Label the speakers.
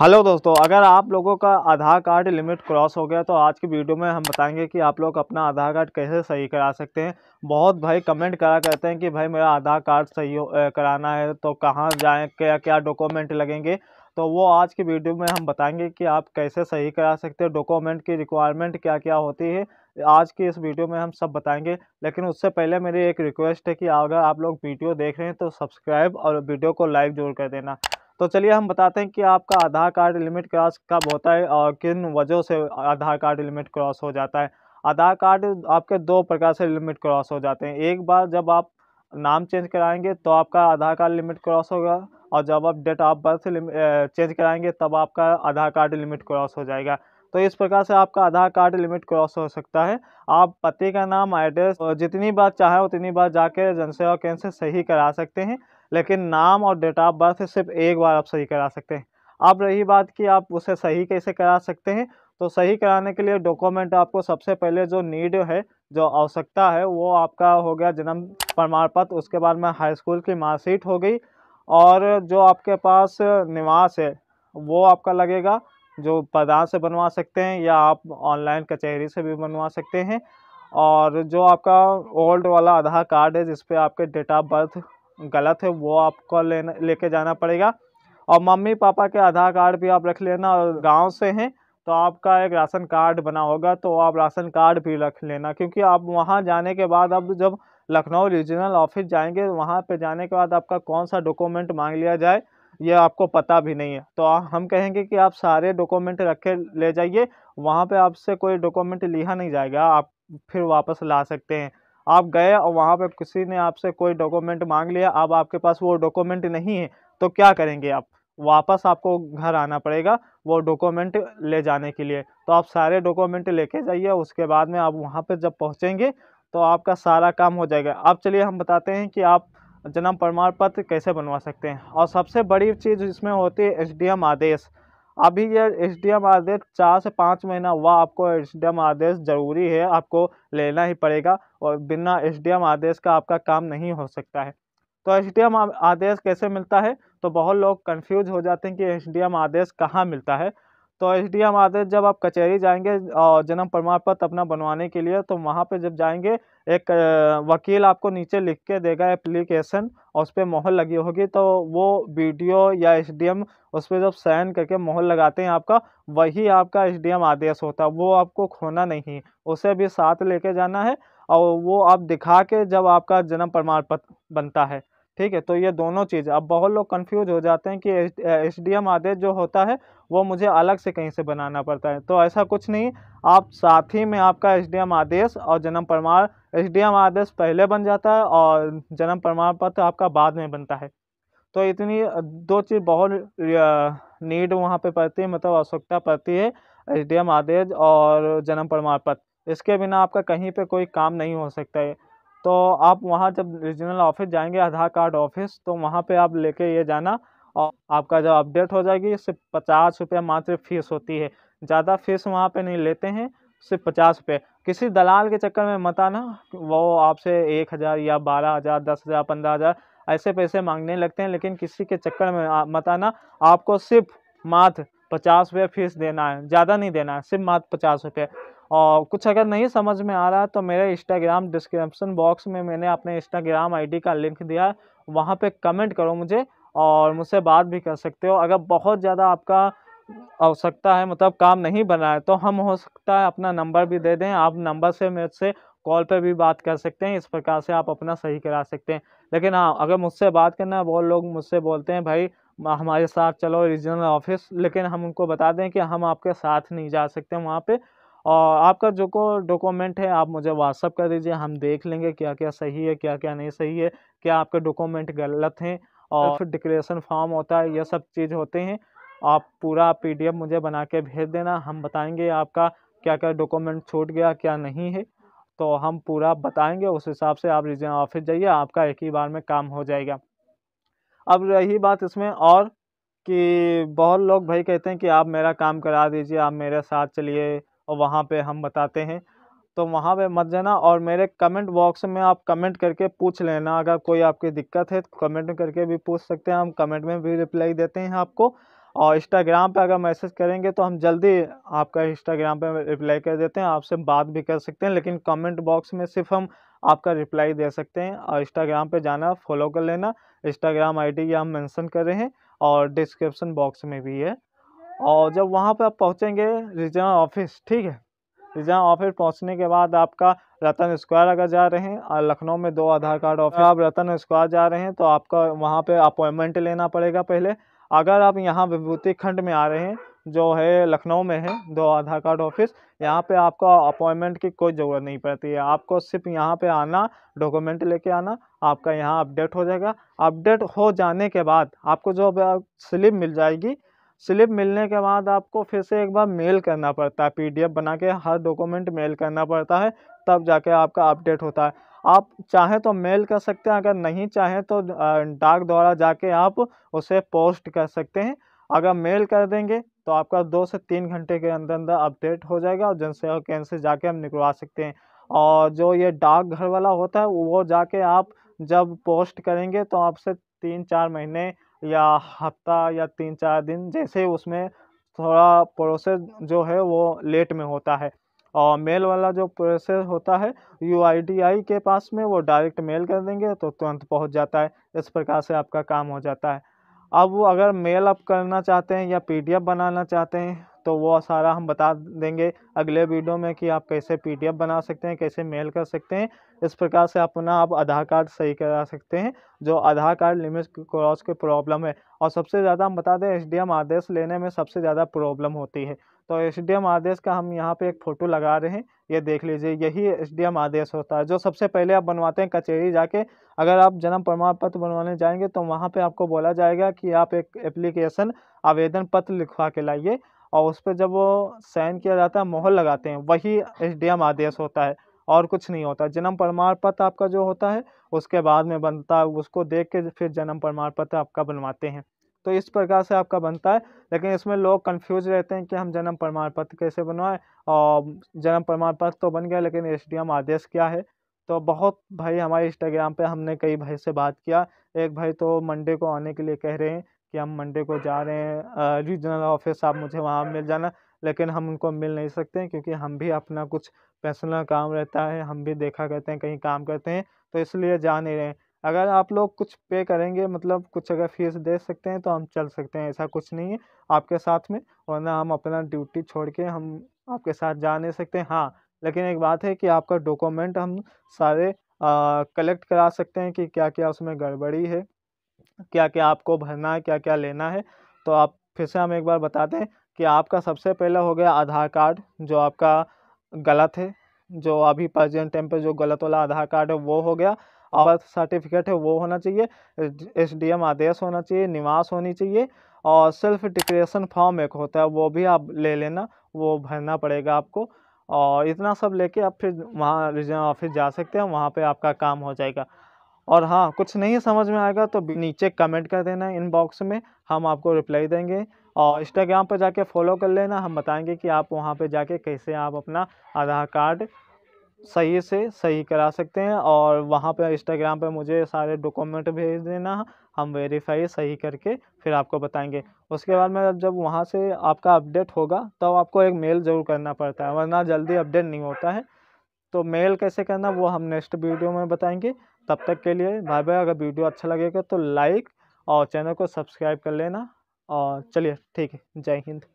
Speaker 1: hello दोस्तों अगर आप लोगों का आधार कार्ड लिमिट क्रॉस हो गया तो आज की वीडियो में हम बताएंगे कि आप लोग अपना आधार कार्ड कैसे सही करा सकते हैं बहुत भाई कमेंट करा करते हैं कि भाई मेरा आधार कार्ड सही हो कराना है तो कहाँ जाएँ क्या क्या डॉक्यूमेंट लगेंगे तो वो आज की वीडियो में हम बताएंगे कि आप कैसे सही करा सकते हैं डॉक्यूमेंट की रिक्वायरमेंट क्या क्या होती है आज की इस वीडियो में हम सब बताएंगे लेकिन उससे पहले मेरी एक रिक्वेस्ट है कि अगर आप लोग वीडियो देख रहे हैं तो सब्सक्राइब और वीडियो को लाइक जरूर कर देना तो चलिए हम बताते हैं कि आपका आधार कार्ड लिमिट क्रॉस कब होता है और किन वजह से आधार कार्ड लिमिट क्रॉस हो जाता है आधार कार्ड आपके दो प्रकार से लिमिट क्रॉस हो जाते हैं एक बार जब आप नाम चेंज कराएंगे तो आपका आधार कार्ड लिमिट क्रॉस होगा और जब आप डेट ऑफ बर्थ चेंज कराएंगे तब आपका आधार कार्ड लिमिट क्रॉस हो जाएगा तो इस प्रकार से आपका आधार कार्ड लिमिट क्रॉस हो सकता है आप पति का नाम एड्रेस जितनी बार चाहें उतनी बार जाके जनसेवा केंद्र से सही करा सकते हैं लेकिन नाम और डेट ऑफ बर्थ सिर्फ एक बार आप सही करा सकते हैं अब रही बात कि आप उसे सही कैसे करा सकते हैं तो सही कराने के लिए डॉक्यूमेंट आपको सबसे पहले जो नीड है जो आवश्यकता है वो आपका हो गया जन्म प्रमाण पत्र उसके बाद में हाई स्कूल की मार्कशीट हो गई और जो आपके पास निवास है वो आपका लगेगा जो प्रधान से बनवा सकते हैं या आप ऑनलाइन कचहरी से भी बनवा सकते हैं और जो आपका ओल्ड वाला आधार कार्ड है जिस पे आपके डेट ऑफ बर्थ गलत है वो आपको लेना लेके जाना पड़ेगा और मम्मी पापा के आधार कार्ड भी आप रख लेना और गाँव से हैं तो आपका एक राशन कार्ड बना होगा तो आप राशन कार्ड भी रख लेना क्योंकि आप वहाँ जाने के बाद अब जब लखनऊ रीजनल ऑफिस जाएंगे वहाँ पे जाने के बाद आपका कौन सा डॉक्यूमेंट मांग लिया जाए ये आपको पता भी नहीं है तो हम कहेंगे कि आप सारे डॉक्यूमेंट रखे ले जाइए वहाँ पे आपसे कोई डॉक्यूमेंट लिया नहीं जाएगा आप फिर वापस ला सकते हैं आप गए और वहाँ पर किसी ने आपसे कोई डॉक्यूमेंट मांग लिया अब आपके पास वो डॉक्यूमेंट नहीं है तो क्या करेंगे आप वापस आपको घर आना पड़ेगा वो डॉक्यूमेंट ले जाने के लिए तो आप सारे डॉक्यूमेंट लेके जाइए उसके बाद में आप वहाँ पर जब पहुँचेंगे तो आपका सारा काम हो जाएगा अब चलिए हम बताते हैं कि आप जन्म प्रमाण पत्र कैसे बनवा सकते हैं और सबसे बड़ी चीज़ इसमें होती है एसडीएम आदेश अभी ये एस डी एम आदेश चार से पाँच महीना हुआ आपको एस डी एम आदेश ज़रूरी है आपको लेना ही पड़ेगा और बिना एस डी एम आदेश का आपका काम नहीं हो सकता है तो एस डी एम आदेश कैसे मिलता है तो बहुत लोग कंफ्यूज हो जाते हैं कि एस डी एम आदेश कहाँ मिलता है तो एस डी एम आदेश जब आप कचहरी जाएंगे और जन्म प्रमाण पत्र अपना बनवाने के लिए तो वहाँ पे जब जाएंगे एक वकील आपको नीचे लिख के देगा एप्लीकेशन और उस पर मोहर लगी होगी तो वो वीडियो या एस डी एम उस पर जब साइन करके मोहर लगाते हैं आपका वही आपका एस डी एम आदेश होता है वो आपको खोना नहीं उसे भी साथ लेके जाना है और वो आप दिखा के जब आपका जन्म प्रमाण पत्र बनता है ठीक है तो ये दोनों चीज़ अब बहुत लोग कंफ्यूज हो जाते हैं कि एस डी एम आदेश जो होता है वो मुझे अलग से कहीं से बनाना पड़ता है तो ऐसा कुछ नहीं आप साथ ही में आपका एस डी एम आदेश और जन्म प्रमाण एस डी एम आदेश पहले बन जाता है और जन्म प्रमाण पत्र आपका बाद में बनता है तो इतनी दो चीज़ बहुत नीड वहाँ पे पड़ती है मतलब आवश्यकता पड़ती है एस डी एम आदेश और जन्म प्रमाण पत्र इसके बिना आपका कहीं पे कोई काम नहीं हो सकता है तो आप वहाँ जब रीजनल ऑफिस जाएंगे आधार कार्ड ऑफिस तो वहाँ पे आप लेके ये जाना और आपका जब अपडेट हो जाएगी सिर्फ पचास रुपये मात्र फीस होती है ज़्यादा फीस वहाँ पे नहीं लेते हैं सिर्फ पचास रुपये किसी दलाल के चक्कर में मत आना वो आपसे एक हज़ार या बारह हज़ार दस हज़ार पंद्रह हज़ार ऐसे पैसे मांगने लगते हैं लेकिन किसी के चक्कर में मत आना आपको सिर्फ मात्र पचास रुपये फीस देना है ज़्यादा नहीं देना है सिर्फ मात्र पचास रुपये और कुछ अगर नहीं समझ में आ रहा तो मेरे इंस्टाग्राम डिस्क्रिप्शन बॉक्स में मैंने अपने इंस्टाग्राम आई का लिंक दिया है वहाँ पर कमेंट करो मुझे और मुझसे बात भी कर सकते हो अगर बहुत ज़्यादा आपका आवश्यकता है मतलब काम नहीं बना है तो हम हो सकता है अपना नंबर भी दे दें आप नंबर से मेरे से कॉल पे भी बात कर सकते हैं इस प्रकार से आप अपना सही करा सकते हैं लेकिन हाँ अगर मुझसे बात करना है बहुत लोग मुझसे बोलते हैं भाई हमारे साथ चलो रीजनल ऑफिस लेकिन हम उनको बता दें कि हम आपके साथ नहीं जा सकते वहाँ पर और आपका जो को डॉक्यूमेंट है आप मुझे व्हाट्सअप कर दीजिए हम देख लेंगे क्या क्या सही है क्या क्या नहीं सही है क्या आपके डॉक्यूमेंट गलत हैं और फिर डिक्लेरेशन फॉर्म होता है यह सब चीज़ होते हैं आप पूरा पीडीएफ मुझे बना के भेज देना हम बताएंगे आपका क्या क्या डॉक्यूमेंट छूट गया क्या नहीं है तो हम पूरा बताएंगे उस हिसाब से आप रीजनल ऑफिस जाइए आपका एक ही बार में काम हो जाएगा अब रही बात इसमें और कि बहुत लोग भाई कहते हैं कि आप मेरा काम करा दीजिए आप मेरे साथ चलिए और वहाँ पे हम बताते हैं तो वहाँ पे मत जाना और मेरे कमेंट बॉक्स में आप कमेंट करके पूछ लेना अगर कोई आपकी दिक्कत है तो कमेंट करके भी पूछ सकते हैं हम कमेंट में भी रिप्लाई देते हैं आपको और इंस्टाग्राम पे अगर मैसेज करेंगे तो हम जल्दी आपका इंस्टाग्राम पे रिप्लाई कर देते हैं आपसे बात भी कर सकते हैं लेकिन कमेंट बॉक्स में सिर्फ हम आपका रिप्लाई दे सकते हैं और इंस्टाग्राम पे जाना फॉलो कर लेना इंस्टाग्राम आईडी डी हम मेंशन कर रहे हैं और डिस्क्रिप्शन बॉक्स में भी है और जब वहाँ पर आप पहुँचेंगे रीजनल ऑफिस ठीक है रीजनल ऑफिस पहुँचने के बाद आपका रतन स्क्वायर अगर जा रहे हैं और लखनऊ में दो आधार कार्ड ऑफिस आप रतन स्क्वायर जा रहे हैं तो आपका वहाँ पर अपॉइंटमेंट लेना पड़ेगा पहले अगर आप यहाँ विभूति खंड में आ रहे हैं जो है लखनऊ में है दो आधार कार्ड ऑफिस यहाँ पे आपको अपॉइंटमेंट की कोई ज़रूरत नहीं पड़ती है आपको सिर्फ यहाँ पे आना डॉक्यूमेंट लेके आना आपका यहाँ अपडेट हो जाएगा अपडेट हो जाने के बाद आपको जो स्लिप मिल जाएगी स्लिप मिलने के बाद आपको फिर से एक बार मेल करना पड़ता है पीडीएफ बना के हर डॉक्यूमेंट मेल करना पड़ता है तब जाके आपका अपडेट होता है आप चाहें तो मेल कर सकते हैं अगर नहीं चाहें तो डाक द्वारा जाके आप उसे पोस्ट कर सकते हैं अगर मेल कर देंगे तो आपका दो से तीन घंटे के अंदर अंदर अपडेट हो जाएगा और जनसेवा केंद्र से जाके हम निकलवा सकते हैं और जो ये डाक घर वाला होता है वो जाके आप जब पोस्ट करेंगे तो आपसे तीन चार महीने या हफ्ता या तीन चार दिन जैसे उसमें थोड़ा प्रोसेस जो है वो लेट में होता है और मेल वाला जो प्रोसेस होता है यू के पास में वो डायरेक्ट मेल कर देंगे तो तुरंत पहुंच जाता है इस प्रकार से आपका काम हो जाता है अब अगर मेल आप करना चाहते हैं या पीडीएफ बनाना चाहते हैं तो वो सारा हम बता देंगे अगले वीडियो में कि आप कैसे पीडीएफ बना सकते हैं कैसे मेल कर सकते हैं इस प्रकार से अपना आप आधार कार्ड सही करा सकते हैं जो आधार कार्ड लिमिट क्रॉस की प्रॉब्लम है और सबसे ज़्यादा हम बता दें एसडीएम आदेश लेने में सबसे ज़्यादा प्रॉब्लम होती है तो एसडीएम आदेश का हम यहाँ पर एक फ़ोटो लगा रहे हैं ये देख लीजिए यही एसडीएम आदेश होता है जो सबसे पहले आप बनवाते हैं कचहरी जाके अगर आप जन्म प्रमाण पत्र बनवाने जाएंगे तो वहाँ पे आपको बोला जाएगा कि आप एक एप्लीकेशन आवेदन पत्र लिखवा के लाइए और उस पर जब वो साइन किया जाता है मोहर लगाते हैं वही एस डी एम आदेश होता है और कुछ नहीं होता जन्म प्रमाण पत्र आपका जो होता है उसके बाद में बनता है उसको देख के फिर जन्म प्रमाण पत्र आपका बनवाते हैं तो इस प्रकार से आपका बनता है लेकिन इसमें लोग कंफ्यूज रहते हैं कि हम जन्म प्रमाण पत्र कैसे बनवाएं और जन्म प्रमाण पत्र तो बन गया लेकिन एस आदेश क्या है तो बहुत भाई हमारे इंस्टाग्राम पे हमने कई भाई से बात किया एक भाई तो मंडे को आने के लिए कह रहे हैं कि हम मंडे को जा रहे हैं रीजनल ऑफिस आप मुझे वहाँ मिल जाना लेकिन हम उनको मिल नहीं सकते हैं क्योंकि हम भी अपना कुछ पर्सनल काम रहता है हम भी देखा करते हैं कहीं काम करते हैं तो इसलिए जा नहीं रहे हैं अगर आप लोग कुछ पे करेंगे मतलब कुछ अगर फीस दे सकते हैं तो हम चल सकते हैं ऐसा कुछ नहीं है आपके साथ में वरना हम अपना ड्यूटी छोड़ के हम आपके साथ जा नहीं सकते हाँ लेकिन एक बात है कि आपका डॉक्यूमेंट हम सारे कलेक्ट करा सकते हैं कि क्या क्या उसमें गड़बड़ी है क्या क्या आपको भरना है क्या क्या लेना है तो आप फिर से हम एक बार बता दें कि आपका सबसे पहला हो गया आधार कार्ड जो आपका गलत है जो अभी प्रजेंट टाइम पर जो गलत वाला आधार कार्ड है वो हो गया और सर्टिफिकेट है वो होना चाहिए एस डी एम आदेश होना चाहिए निवास होनी चाहिए और सेल्फ डिक्रेशन फॉर्म एक होता है वो भी आप ले लेना वो भरना पड़ेगा आपको और इतना सब लेके आप फिर वहाँ रीजनल ऑफिस जा सकते हैं वहाँ पे आपका काम हो जाएगा और हाँ कुछ नहीं समझ में आएगा तो नीचे कमेंट कर देना इनबॉक्स में हम आपको रिप्लाई देंगे और इंस्टाग्राम पर जाके फॉलो कर लेना हम बताएंगे कि आप वहाँ पर जाके कैसे आप अपना आधार कार्ड सही से सही करा सकते हैं और वहाँ पर इंस्टाग्राम पर मुझे सारे डॉक्यूमेंट भेज देना हम वेरीफाई सही करके फिर आपको बताएंगे उसके बाद में जब वहाँ से आपका अपडेट होगा तब तो आपको एक मेल ज़रूर करना पड़ता है वरना जल्दी अपडेट नहीं होता है तो मेल कैसे करना वो हम नेक्स्ट वीडियो में बताएँगे तब तक के लिए भाई भाई अगर वीडियो अच्छा लगेगा तो लाइक और चैनल को सब्सक्राइब कर लेना और चलिए ठीक है जय हिंद